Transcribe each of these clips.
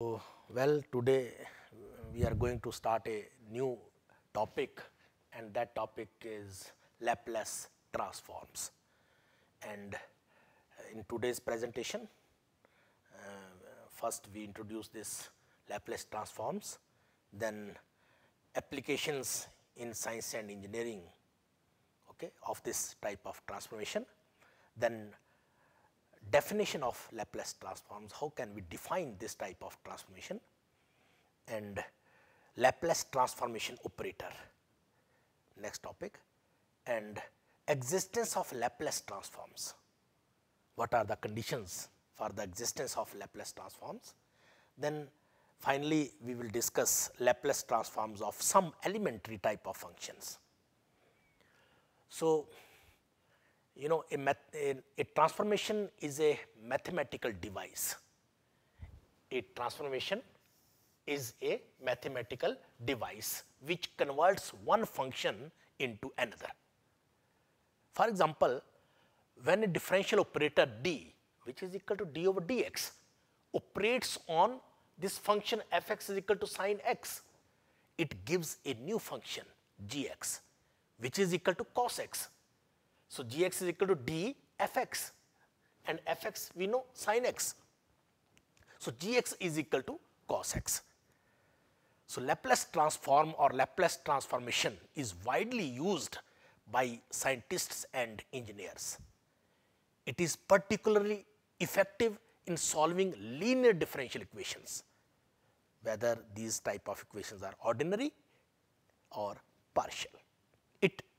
So, well today we are going to start a new topic and that topic is Laplace transforms. And in today's presentation, uh, first we introduce this Laplace transforms, then applications in science and engineering okay, of this type of transformation, then definition of Laplace transforms, how can we define this type of transformation and Laplace transformation operator, next topic and existence of Laplace transforms. What are the conditions for the existence of Laplace transforms? Then finally, we will discuss Laplace transforms of some elementary type of functions. So, you know, a, a, a, transformation is a mathematical device. A transformation is a mathematical device which converts one function into another. For example, when a differential operator d, which is equal to d over dx, operates on this function fx is equal to sine x, it gives a new function gx, which is equal to cos x so gx is equal to d fx and fx we know sin x. So gx is equal to cos x. So Laplace transform or Laplace transformation is widely used by scientists and engineers. It is particularly effective in solving linear differential equations, whether these type of equations are ordinary or partial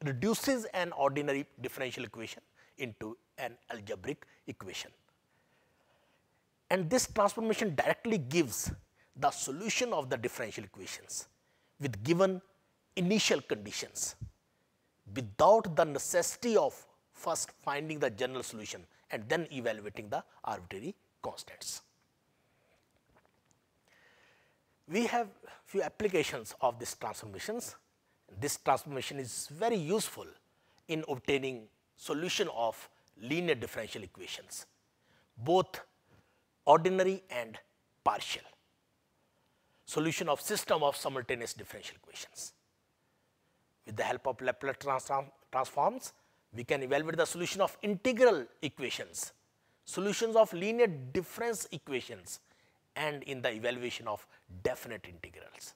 reduces an ordinary differential equation into an algebraic equation. And this transformation directly gives the solution of the differential equations with given initial conditions without the necessity of first finding the general solution and then evaluating the arbitrary constants. We have few applications of these transformations. This transformation is very useful in obtaining solution of linear differential equations, both ordinary and partial solution of system of simultaneous differential equations. With the help of Laplace transform, transforms, we can evaluate the solution of integral equations, solutions of linear difference equations and in the evaluation of definite integrals.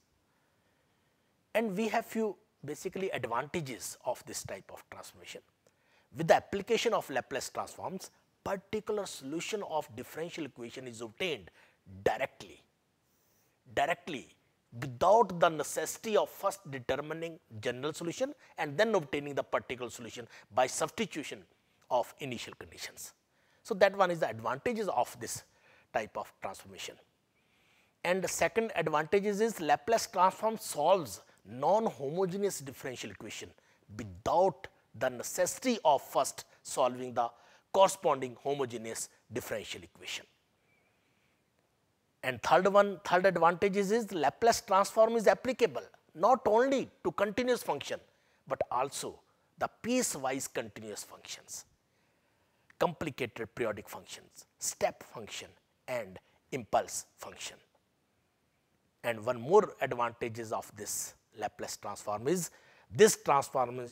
And we have few basically advantages of this type of transformation. With the application of Laplace transforms, particular solution of differential equation is obtained directly, directly without the necessity of first determining general solution and then obtaining the particular solution by substitution of initial conditions. So, that one is the advantages of this type of transformation. And the second advantages is Laplace transform solves non-homogeneous differential equation without the necessity of first solving the corresponding homogeneous differential equation. And third one, third advantage is, is Laplace transform is applicable not only to continuous function, but also the piecewise continuous functions, complicated periodic functions, step function and impulse function. And one more advantages of this Laplace transform is this transform,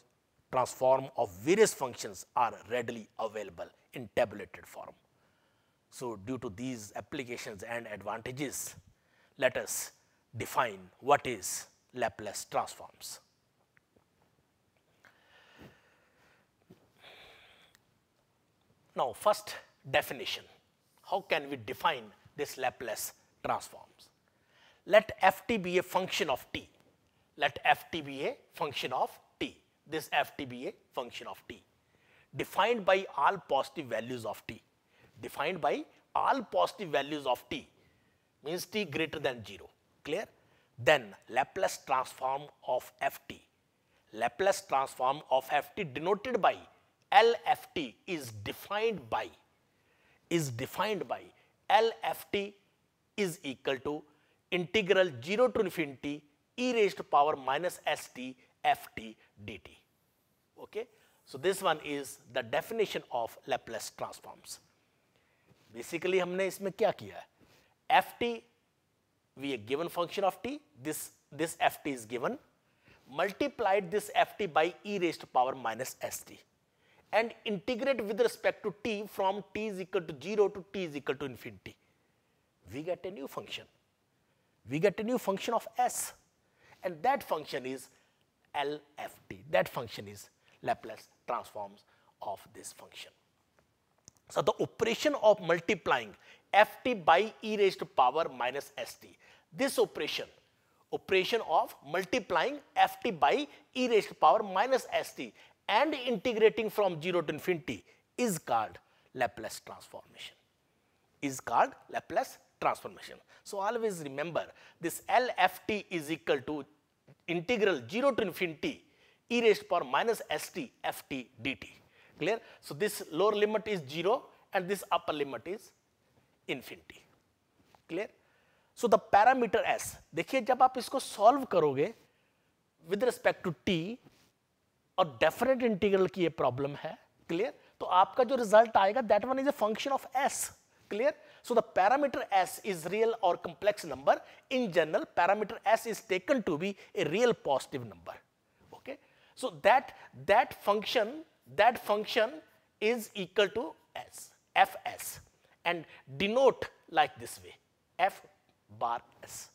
transform of various functions are readily available in tabulated form. So, due to these applications and advantages, let us define what is Laplace transforms. Now, first definition, how can we define this Laplace transforms? Let f t be a function of t. Let ft be a function of t. This ft be a function of t defined by all positive values of t. Defined by all positive values of t means t greater than 0. Clear? Then Laplace transform of ft. Laplace transform of ft denoted by LFT is defined by is defined by LFT is equal to integral 0 to infinity e raised to power minus st ft dt. Okay? So, this one is the definition of Laplace transforms. Basically, हमने इसमें क्या किया है ft we a given function of t this this ft is given multiplied this ft by e raised to power minus st and integrate with respect to t from t is equal to 0 to t is equal to infinity we get a new function we get a new function of s and that function is LFT. That function is Laplace transforms of this function. So, the operation of multiplying ft by e raised to power minus st. This operation, operation of multiplying ft by e raised to power minus st and integrating from 0 to infinity is called Laplace transformation, is called Laplace transformation. So always remember this LFT is equal to integral 0 to infinity e raised power minus st ft dt. Clear? So this lower limit is 0 and this upper limit is infinity. Clear? So the parameter s, dekhiye jab aap isko solve karoge with respect to t or definite integral ki ye problem hai. Clear? तो aapka jo result aayega that one is a function of s. Clear? So the parameter S is real or complex number. In general, parameter S is taken to be a real positive number. Okay. So that, that function, that function is equal to S, Fs and denote like this way, F bar S.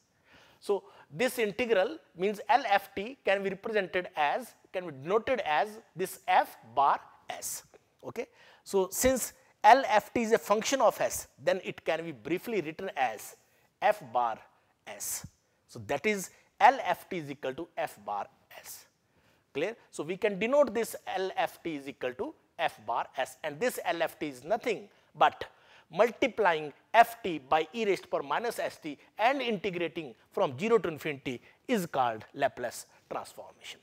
So this integral means LFT can be represented as, can be denoted as this F bar S. Okay. So since LFT is a function of S, then it can be briefly written as F bar S. So, that is LFT is equal to F bar S, clear. So, we can denote this LFT is equal to F bar S and this LFT is nothing but multiplying Ft by e raised to power minus St and integrating from 0 to infinity is called Laplace transformation.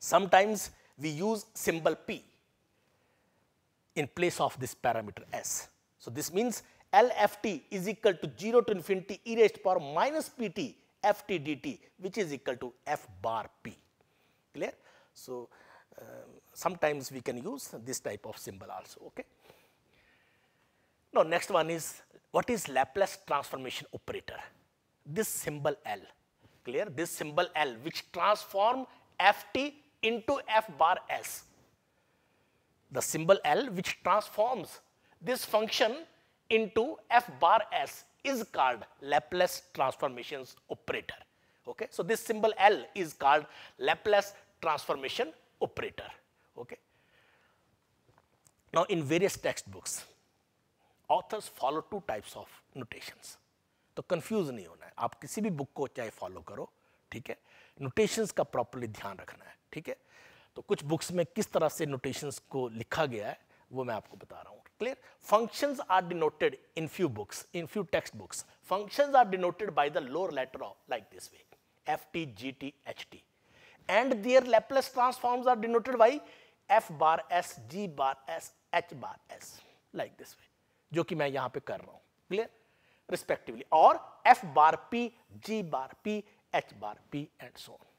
Sometimes we use symbol P in place of this parameter s. So this means LFT is equal to 0 to infinity e raised to power minus pt ft dt which is equal to f bar p clear. So uh, sometimes we can use this type of symbol also okay. Now next one is what is Laplace transformation operator this symbol L clear this symbol L which transform ft into f bar s the symbol L which transforms this function into F bar S is called Laplace transformations operator. Okay, so this symbol L is called Laplace transformation operator. Okay. Now, in various textbooks, authors follow two types of notations. तो confuse नहीं होना है आप किसी भी book को चाहे follow करो ठीक है नोटेशंस का प्रॉपरली ध्यान रखना है ठीक है तो कुछ बुक्स में किस तरह से नोटेशंस को लिखा गया है वो मैं आपको बता रहा हूँ clear functions are denoted in few books in few textbooks functions are denoted by the lower letter of like this way f t g t h t and their Laplace transforms are denoted by f bar s g bar s h bar s like this way जो कि मैं यहां पे कर रहा हूं clear respectively और f bar p g bar p h bar P and सोन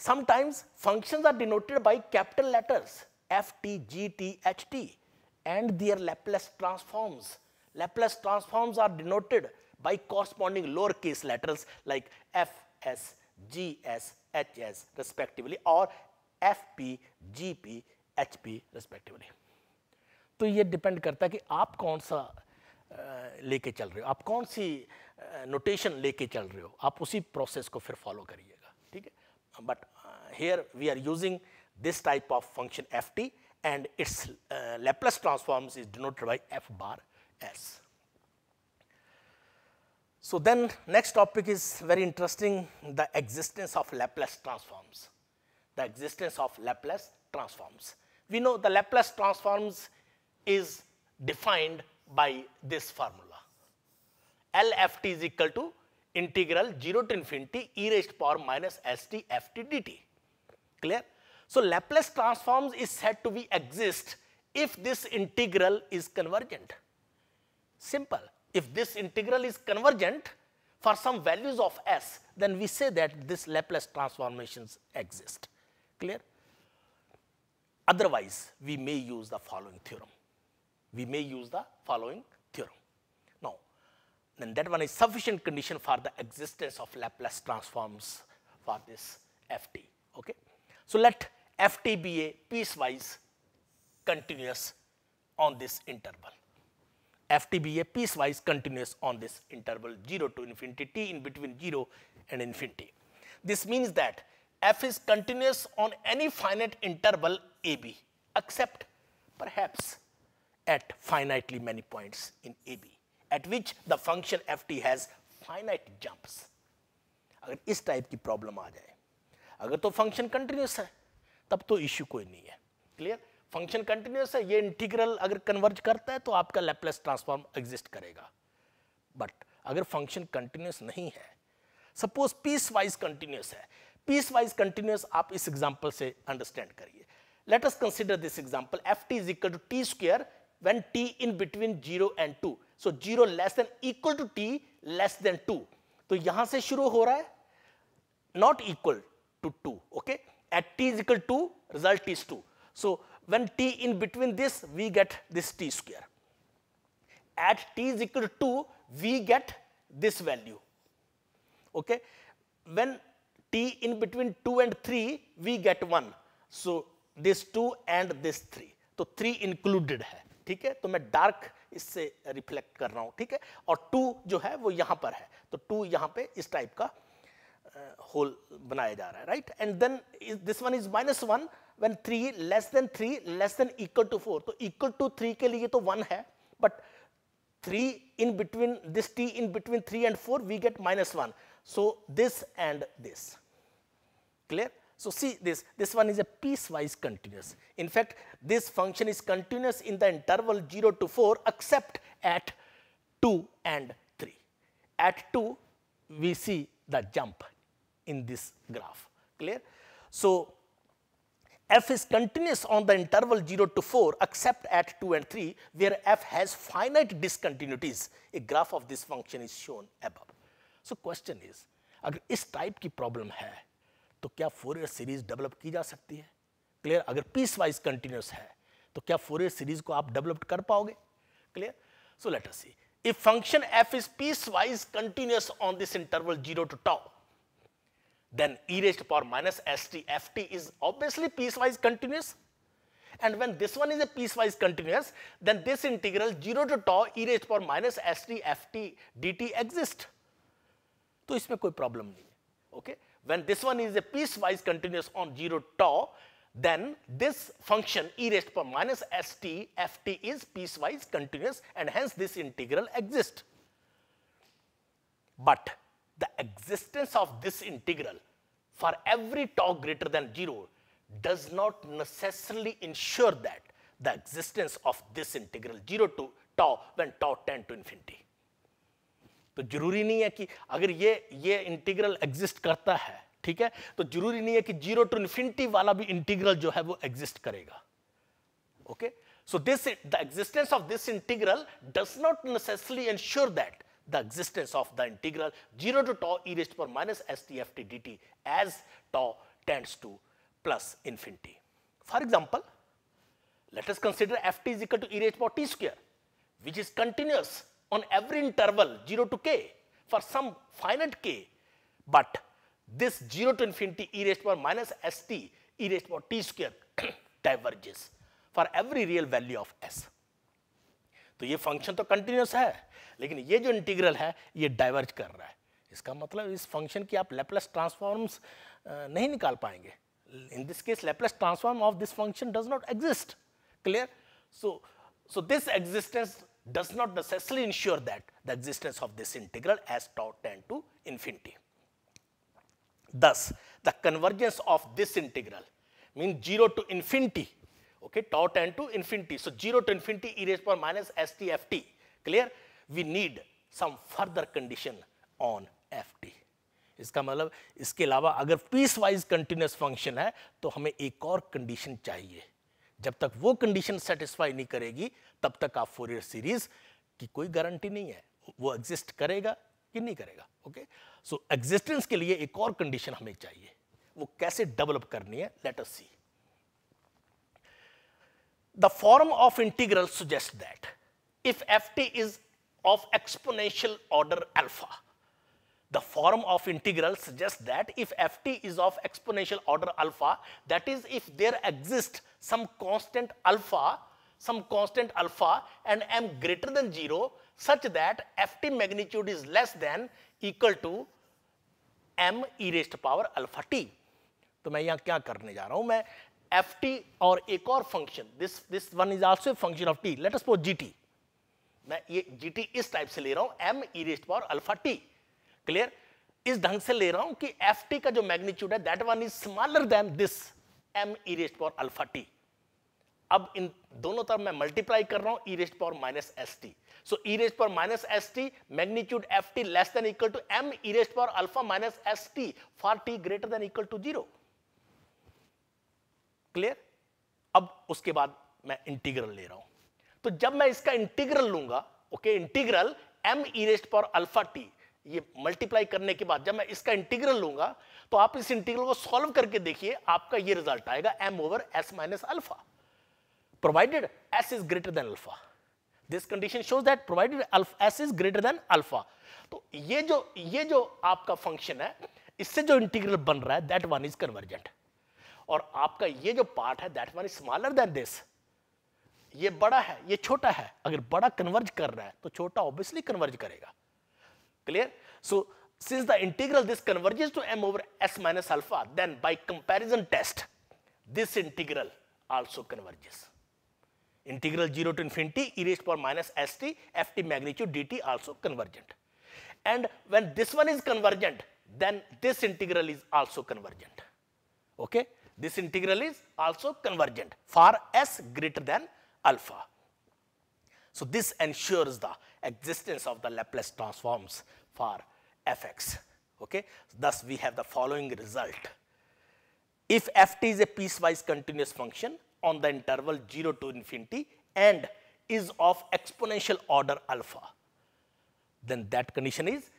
Sometimes functions are denoted by capital letters F, T, G, T, H, T and their Laplace transforms. Laplace transforms are denoted by corresponding lower case letters like F, S, G, S, H, S respectively or F, P, G, P, H, P respectively. तो ये depend करता है कि आप कौन सा लेके चल रहे हो आप कौन सी नोटेशन लेके चल रहे हो आप उसी प्रोसेस को फिर फॉलो करिए but uh, here we are using this type of function ft and its uh, Laplace transforms is denoted by f bar s. So, then next topic is very interesting the existence of Laplace transforms, the existence of Laplace transforms. We know the Laplace transforms is defined by this formula LFT is equal to integral 0 to infinity e raised to power minus st ft dt. Clear? So, Laplace transforms is said to be exist if this integral is convergent. Simple. If this integral is convergent for some values of s, then we say that this Laplace transformations exist. Clear? Otherwise, we may use the following theorem. We may use the following theorem then that one is sufficient condition for the existence of Laplace transforms for this ft. Okay? So, let ft be a piecewise continuous on this interval. ft be a piecewise continuous on this interval 0 to infinity t in between 0 and infinity. This means that f is continuous on any finite interval ab except perhaps at finitely many points in ab. At which the function f t has finite jumps. अगर इस type की problem आ जाए अगर तो function continuous है तब तो issue कोई नहीं है क्लियर फंक्शन कंटिन्यूस है ये इंटीग्रल अगर कन्वर्ज करता है तो आपका लेपलेस ट्रांसफॉर्म एग्जिस्ट करेगा बट अगर फंक्शन कंटिन्यूस नहीं है सपोज पीस वाइज कंटिन्यूस है पीस वाइज कंटिन्यूस आप इस एग्जाम्पल से अंडरस्टैंड करिए let us consider this example f t is equal to t square when t in between 0 and 2. So 0 less than equal to t less than 2. So, यहां से शुरू हो not equal to 2. Okay. At t is equal to result is 2. So when t in between this we get this t square. At t is equal to 2 we get this value. Okay. When t in between 2 and 3 we get 1. So this 2 and this 3. So, 3 included है ठीक है तो मैं dark इससे reflect कर रहा हूं ठीक है और टू जो है वो यहां पर है तो टू यहां पे इस टाइप का होल बनाया जा रहा है right and then this one is minus one when three less than three less than equal to four तो इक्वल टू थ्री के लिए तो वन है but three in between this t in between three and four we get minus one so this and this clear So see this, this one is a piecewise continuous. In fact, this function is continuous in the interval 0 to 4 except at 2 and 3. At 2, we see the jump in this graph, clear? So f is continuous on the interval 0 to 4 except at 2 and 3 where f has finite discontinuities. A graph of this function is shown above. So question is, अगर इस type की problem है तो क्या Fourier series develop की जा सकती है क्लियर अगर पीस वाइज कंटिन्यूस है तो क्या फोरियर सीरीज को आप डेवलप कर पाओगे clear so let us see if function f is piecewise continuous on this interval 0 to tau then e raised to power minus st ft is obviously piecewise continuous and when this one is a piecewise continuous then this integral 0 to tau e raised to power minus st ft dt exists तो इसमें कोई problem नहीं है okay okay? when this one is a piecewise continuous on 0 tau, then this function e raised to power minus st ft is piecewise continuous and hence this integral exists. But the existence of this integral for every tau greater than 0 does not necessarily ensure that the existence of this integral 0 to tau when tau tend to infinity. तो जरूरी नहीं है कि अगर ये ये integral exist करता है ठीक है तो जरूरी नहीं है कि जीरो टू इंफिनिटी वाला भी इंटीग्रल जो है वो एग्जिस्ट करेगा okay so this the existence of this integral does not necessarily ensure that the existence of the integral zero to tau e raised power minus s t f t d t as tau tends to plus infinity for example let let's consider f t is equal to e raised power t square which is continuous on every interval 0 to k for some finite k. But this 0 to infinity e raised to power minus st e raised to power t square diverges for every real value of s. तो ये function तो continuous है लेकिन ये जो integral है ये diverge कर रहा है इसका मतलब इस फंक्शन की आप लेपलेस ट्रांसफॉर्म्स नहीं निकाल पाएंगे in this case Laplace transform of this function does not exist clear so so this existence does not necessarily ensure that the existence of this integral as tau tend to infinity. Thus, the convergence of this integral means 0 to infinity, okay, tau tend to infinity. So, 0 to infinity e raised to power minus STFT, clear? We need some further condition on ft. इसका मतलब इसके अलावा अगर piece piecewise continuous function है तो हमें एक और कंडीशन चाहिए जब तक वो कंडीशन सेटिस्फाई नहीं करेगी तब तक आप फोरियर सीरीज की कोई गारंटी नहीं है वो एग्जिस्ट करेगा कि नहीं करेगा ओके सो एग्जिस्टेंस के लिए एक और कंडीशन हमें चाहिए वो कैसे डेवलप करनी है let us see form of integral suggest that if f t is of exponential order alpha The form of integral suggests that if ft is of exponential order alpha, that is if there exists some constant alpha, some constant alpha and m greater than 0 such that ft magnitude is less than equal to m e raised power alpha t. So, I am क्या करने जा रहा हूँ मैं F T और एक this one is also a function of t, let us suppose gt. G t मैं ये जी टी इस टाइप से ले रहा हूँ एम ई रेस्ट क्लियर इस ढंग से ले रहा हूं कि एफ टी का जो मैग्नीट्यूड है that one is smaller than this m e raised power alpha t अब इन दोनों तरफ मैं मल्टीप्लाई कर रहा हूं e raised power minus s t so e raised power minus s t magnitude f t less than equal to m e raised power alpha minus s t for t greater than equal to zero clear अब उसके बाद मैं integral ले रहा हूं तो जब मैं इसका इंटीग्रल लूंगा okay integral m e raised power alpha t ये मल्टीप्लाई करने के बाद जब मैं इसका इंटीग्रल लूंगा तो आप इस इंटीग्रल को सॉल्व करके देखिए आपका ये रिजल्ट आएगा m over s minus alpha provided s is greater than alpha this condition shows that provided s is greater than alpha तो ये जो ये जो आपका फंक्शन है इससे जो इंटीग्रल बन रहा है दैट वन इज कन्वर्जेंट और आपका ये जो पार्ट है that one is smaller than this ये बड़ा है ये छोटा है अगर बड़ा कन्वर्ज कर रहा है तो छोटा ऑब्वियसली कन्वर्ज करेगा Clear? So since the integral this converges to m over s minus alpha, then by comparison test, this integral also converges. Integral 0 to infinity e raised to power minus st ft magnitude dt also convergent. And when this one is convergent, then this integral is also convergent. Okay? This integral is also convergent for s greater than alpha. So this ensures the existence of the Laplace transforms for fx. Okay? Thus, we have the following result. If ft is a piecewise continuous function on the interval 0 to infinity and is of exponential order alpha, then that condition is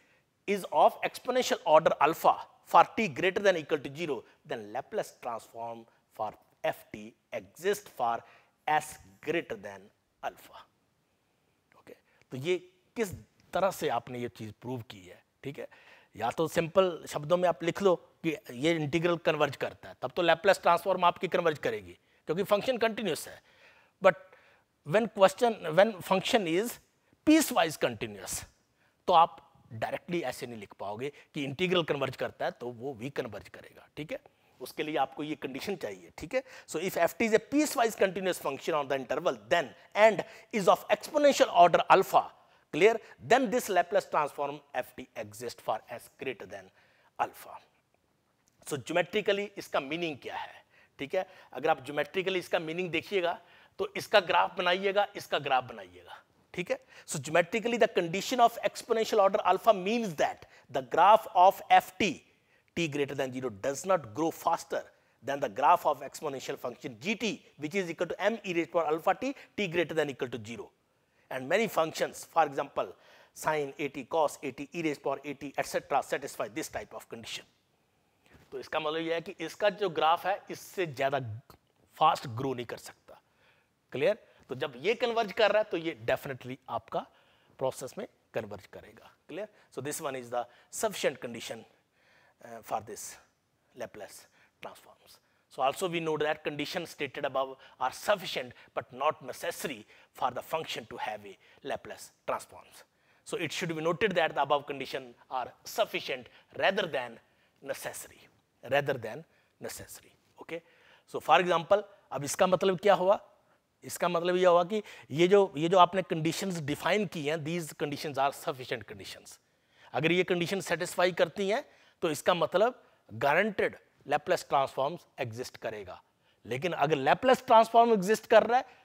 is of exponential order alpha for t greater than equal to 0, then Laplace transform for ft exists for s greater than alpha. Okay. So तरह से आपने ये चीज़ prove की है ठीक है या तो सिंपल शब्दों में आप लिख लो कि ये इंटीग्रल कन्वर्ज करता है तब तो लैपलेस ट्रांसफॉर्म आपकी कन्वर्ज करेगी क्योंकि फंक्शन कंटिन्यूस है but when question when function is piecewise continuous तो आप डायरेक्टली ऐसे नहीं लिख पाओगे कि इंटीग्रल कन्वर्ज करता है तो वो वी कन्वर्ज करेगा ठीक है उसके लिए आपको ये कंडीशन चाहिए ठीक है so if f t is a piecewise continuous function on the interval then and is of exponential order alpha Clear? Then this Laplace transform ft exists for s greater than alpha. so, geometrically iska meaning kya hai theek hai agar aap geometrically iska meaning dekhiyega to iska graph banaiyega iska graph banaiyega theek hai so geometrically the condition of exponential order alpha means that the graph of ft t greater than 0 does not grow faster faster than the graph of exponential function gt which is equal to m e raised to alpha t t greater than equal to 0 and many functions for example sin 80 cos 80 e raised power 80 etc satisfy this type of condition तो इसका मतलब यह है कि इसका जो graph है इससे ज़्यादा फास्ट ग्रो नहीं कर सकता क्लियर तो जब ये कन्वर्ज कर रहा है तो ये डेफिनेटली आपका प्रोसेस में कन्वर्ज करेगा clear so this one is the sufficient condition for this Laplace transforms So also we know that conditions stated above are sufficient but not necessary for the function to have a Laplace transforms. So it should be noted that the above condition are sufficient rather than necessary, rather than necessary, okay. So for example, अब इसका मतलब क्या हुआ इसका मतलब यह हुआ कि ये जो ये जो आपने conditions define की हैं these conditions are sufficient conditions. अगर ये conditions satisfy करती हैं तो इसका मतलब guaranteed लेपलेस ट्रांसफॉर्म एग्जिस्ट करेगा लेकिन अगर लेपलेस ट्रांसफॉर्म एग्जिस्ट कर रहा है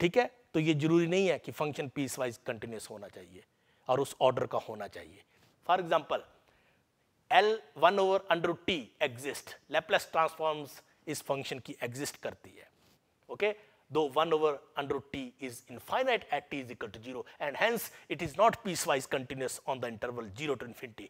ठीक है तो ये जरूरी नहीं है कि फंक्शन पीस वाइज कंटिन्यूस होना चाहिए और उस ऑर्डर का होना चाहिए for example L one over under t exist Laplace transform इस फंक्शन की एग्जिस्ट करती है ओके okay? दो one over under t is infinite at t is equal to zero and hence it is not piecewise continuous on the interval zero to infinity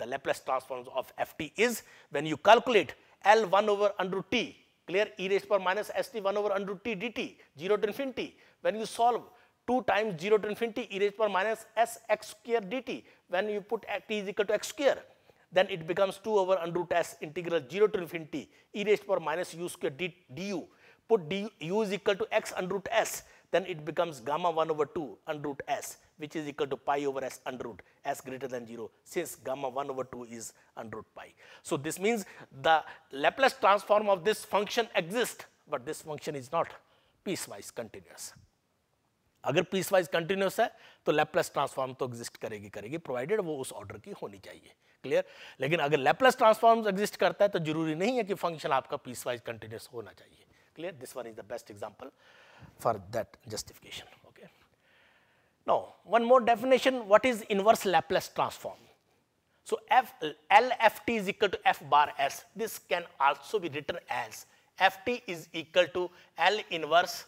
the Laplace transform of ft is when you calculate L1 over under t, clear e raised power minus st1 over under t dt, 0 to infinity. When you solve 2 times 0 to infinity e raised power minus s x square dt, when you put t is equal to x square, then it becomes 2 over under root s integral 0 to infinity e raised power minus u square d, du. Put du, u is equal to x under root s, then it becomes gamma 1 over 2 under root s, which is equal to pi over s under root s greater than 0, since gamma 1 over 2 is under root pi. So this means the Laplace transform of this function exists, but this function is not piecewise continuous. अगर piecewise continuous है तो Laplace transform तो exist करेगी करेगी provided वो उस order की होनी चाहिए क्लियर लेकिन अगर लैपलेस ट्रांसफॉर्म एग्जिस्ट करता है तो जरूरी नहीं है कि फंक्शन आपका पीसवाइज कंटिन्यूस होना चाहिए clear this one is the best example for that justification. Okay. Now, one more definition, what is inverse Laplace transform? So, F, L F T LFT is equal to F bar S, this can also be written as Ft is equal to L inverse,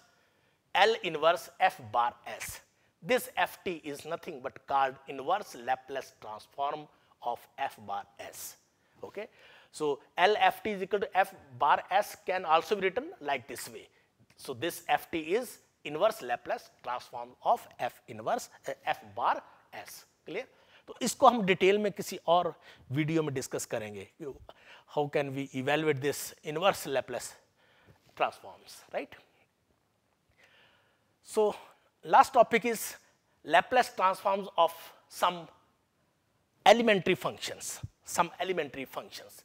L inverse F bar S. This Ft is nothing but called inverse Laplace transform of F bar S. Okay. So, Lft is equal to f bar s can also be written like this way. So this ft is inverse Laplace transform of f inverse uh, f bar s clear. तो इसको हम detail में किसी और video में discuss करेंगे how can we evaluate this inverse Laplace transforms right so last topic is Laplace transforms of some elementary functions, some elementary functions.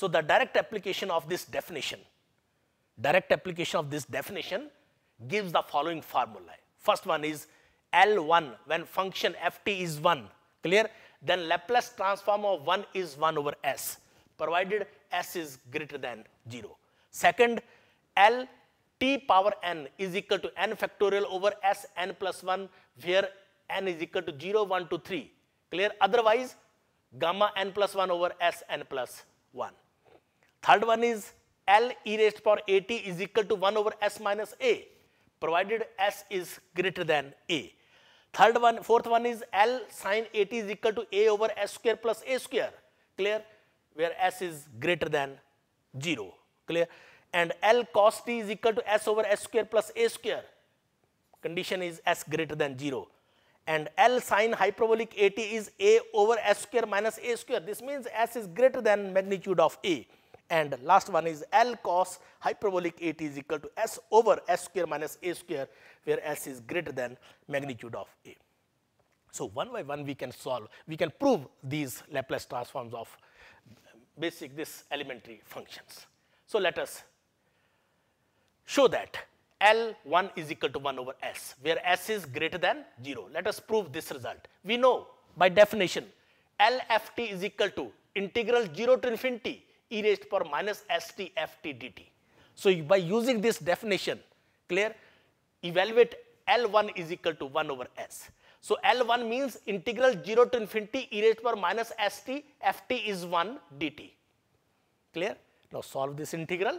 So the direct application of this definition direct application of this definition gives the following formula. First one is L1 when function ft is 1 clear then Laplace transform of 1 is 1 over s provided s is greater than 0. Second L t power n is equal to n factorial over s n plus 1 where n is equal to 0 1 2, 3 clear otherwise gamma n plus 1 over s n plus 1. Third one is L e raised to power at is equal to 1 over s minus a provided s is greater than a. Third one, fourth one is L sine at is equal to a over s square plus a square clear where s is greater than 0 clear and L cos t is equal to s over s square plus a square condition is s greater than 0 and L sine hyperbolic at is a over s square minus a square this means s is greater than magnitude of a. And last one is L cos hyperbolic AT is equal to S over S square minus A square where S is greater than magnitude of A. So, one by one we can solve, we can prove these Laplace transforms of basic this elementary functions. So, let us show that L1 is equal to 1 over S where S is greater than 0. Let us prove this result. We know by definition LFT is equal to integral 0 to infinity e raised to power minus st ft dt. So by using this definition, clear, evaluate L1 is equal to 1 over s. So L1 means integral 0 to infinity e raised to power minus st ft is 1 dt. Clear? Now solve this integral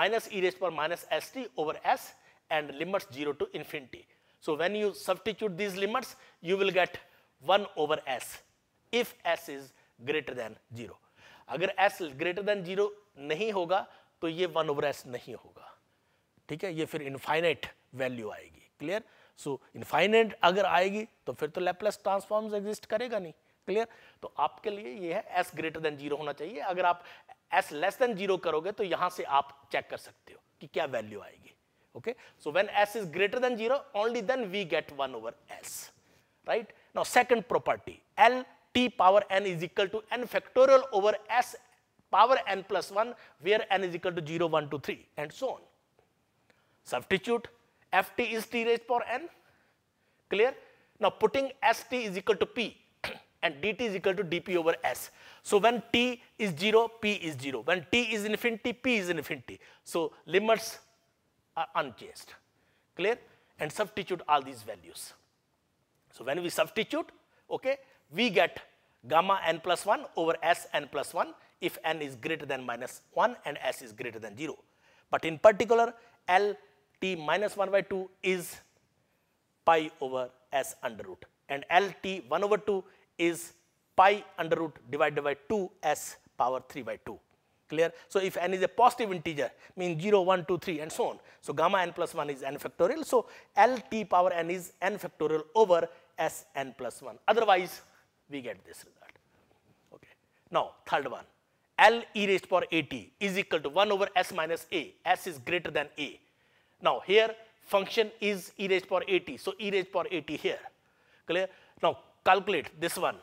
minus e raised to power minus st over s and limits 0 to infinity. So when you substitute these limits, you will get 1 over s if s is greater than 0. अगर S greater than zero नहीं होगा तो ये one over S नहीं होगा ठीक है ये फिर इनफाइनाइट वैल्यू आएगी क्लियर सो इनफाइनाइट अगर आएगी तो फिर तो लेपलेस ट्रांसफॉर्म एग्जिस्ट करेगा नहीं क्लियर तो आपके लिए ये है एस ग्रेटर देन जीरो होना चाहिए अगर आप एस लेस देन जीरो करोगे तो यहां से आप चेक कर सकते हो कि क्या वैल्यू आएगी okay so when s is greater than zero only then we get one over s right now second property L t power n is equal to n factorial over s power n plus 1 where n is equal to 0, 1, 2, 3 and so on. Substitute ft is t raised power n clear. Now putting st is equal to p and dt is equal to dp over s. So when t is 0, p is 0. When t is infinity, p is infinity. So limits are unchanged. Clear? And substitute all these values. So when we substitute, okay, we get gamma n plus 1 over s n plus 1 if n is greater than minus 1 and s is greater than 0. But in particular L t minus 1 by 2 is pi over s under root and L t 1 over 2 is pi under root divided by 2 s power 3 by 2 clear. So, if n is a positive integer means 0, 1, 2, 3 and so on. So, gamma n plus 1 is n factorial. So, L t power n is n factorial over s n plus 1 otherwise we get this result. Okay. Now, third one, L e raised to power a t is equal to 1 over s minus a, s is greater than a. Now, here function is e raised to power a t, so e raised to power a t here, clear? Now, calculate this one,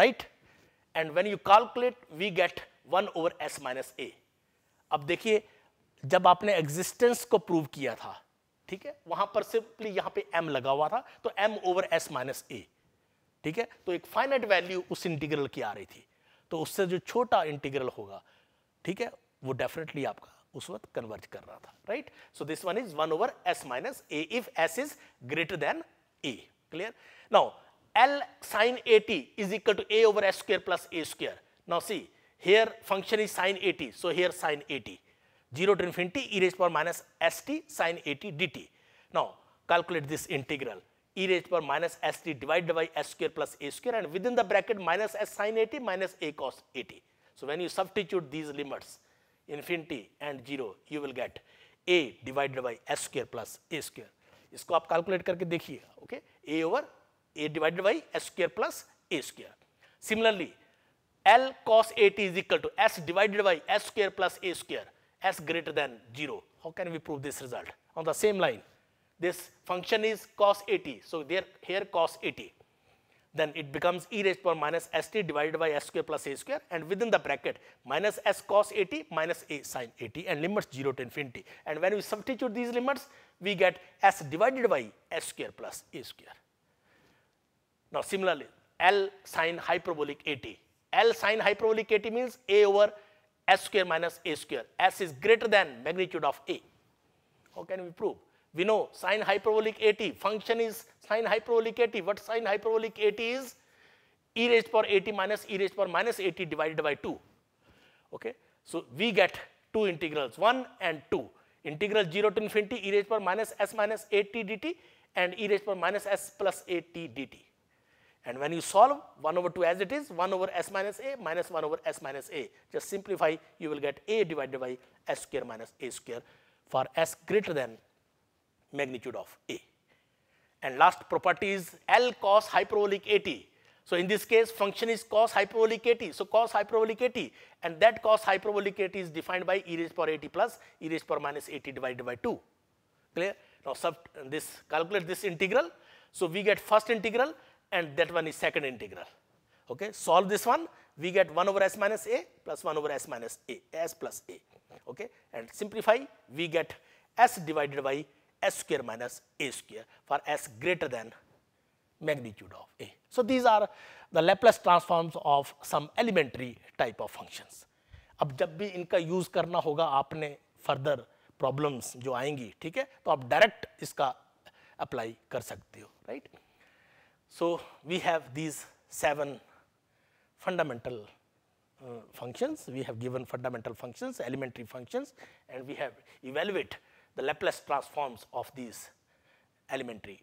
right? And when you calculate, we get 1 over s minus a. अब देखिए जब आपने existence को prove किया था ठीक है वहां पर सिंपली यहां पे m लगा हुआ था तो m over s minus a ठीक है तो एक फाइनेट वैल्यू उस इंटीग्रल की आ रही थी तो उससे जो छोटा इंटीग्रल होगा ठीक है वो डेफिनेटली आपका उस वक्त कन्वर्ज कर रहा था right so this one is one over s minus a if s is greater than a clear now L sine a t is equal to a over s square plus a square now see here function is sine a t so here sine a t zero to infinity e raised power minus s t sine a t d t now calculate this integral e raised to power minus st divided by s square plus a square and within the bracket minus s sine 80 minus a cos 80. So, when you substitute these limits infinity and 0 you will get a divided by s square plus a square. इसको आप calculate करके देखिए okay a over a divided by s square plus a square. Similarly, L cos 80 is equal to s divided by s square plus a square s greater than 0. How can we prove this result? On the same line, this function is cos 80. So there here cos 80. Then it becomes e raised to power minus st divided by s square plus a square and within the bracket minus s cos 80 minus a sin 80 and limits 0 to infinity. And when we substitute these limits, we get s divided by s square plus a square. Now similarly, L sin hyperbolic 80. L sin hyperbolic 80 means a over s square minus a square. s is greater than magnitude of a. How can we prove? We know sine hyperbolic at, function is sine hyperbolic at. What sine hyperbolic at is? e raised power at minus e raised power minus at divided by 2. Okay? So we get two integrals 1 and 2. Integral 0 to infinity e raised power minus s minus at dt and e raised power minus s plus at dt. And when you solve 1 over 2 as it is, 1 over s minus a minus 1 over s minus a. Just simplify, you will get a divided by s square minus a square for s greater than magnitude of A. And last property is L cos hyperbolic AT. So in this case, function is cos hyperbolic AT. So cos hyperbolic AT and that cos hyperbolic AT is defined by e raised power AT plus e raised power minus AT divided by 2. Clear? Now sub this calculate this integral. So we get first integral and that one is second integral. Okay, solve this one, we get 1 over s minus a plus 1 over s minus a, s plus a. Okay, and simplify, we get s divided by s square minus a square for s greater than magnitude of a so these are the Laplace transforms of some elementary type of function अब जब भी इनका use करना होगा आपने further problems जो आएंगी ठीक है तो आप डायरेक्ट इसका अप्लाई कर सकते हो right so we have these seven fundamental functions we have given fundamental functions elementary functions and we have evaluate the Laplace transforms of these elementary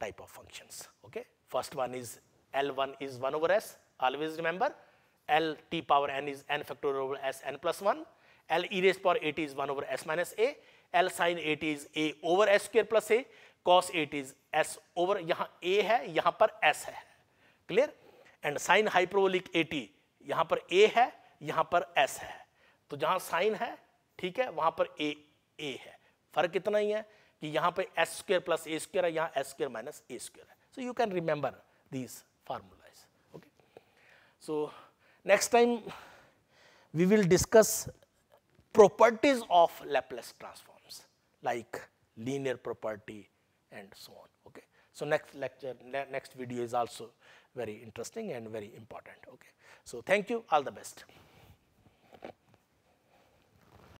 type of functions. Okay? First one is L1 is 1 over S, always remember. L t power n is n factorial over S n plus 1. L e raised power at is 1 over S minus A. L sin at is A over S square plus A. Cos at is S over यहाँ A है यहाँ पर S है clear? And sine hyperbolic a t यहाँ पर A है यहाँ पर S है तो जहाँ साइन है ठीक है वहाँ पर A A है फर्क इतना ही है कि यहाँ पे s square plus a square है यहाँ s square minus a square है so you can remember these formulas okay so next time we will discuss properties of Laplace transforms like linear property and so on okay so next lecture next video is also very interesting and very important okay so thank you all the best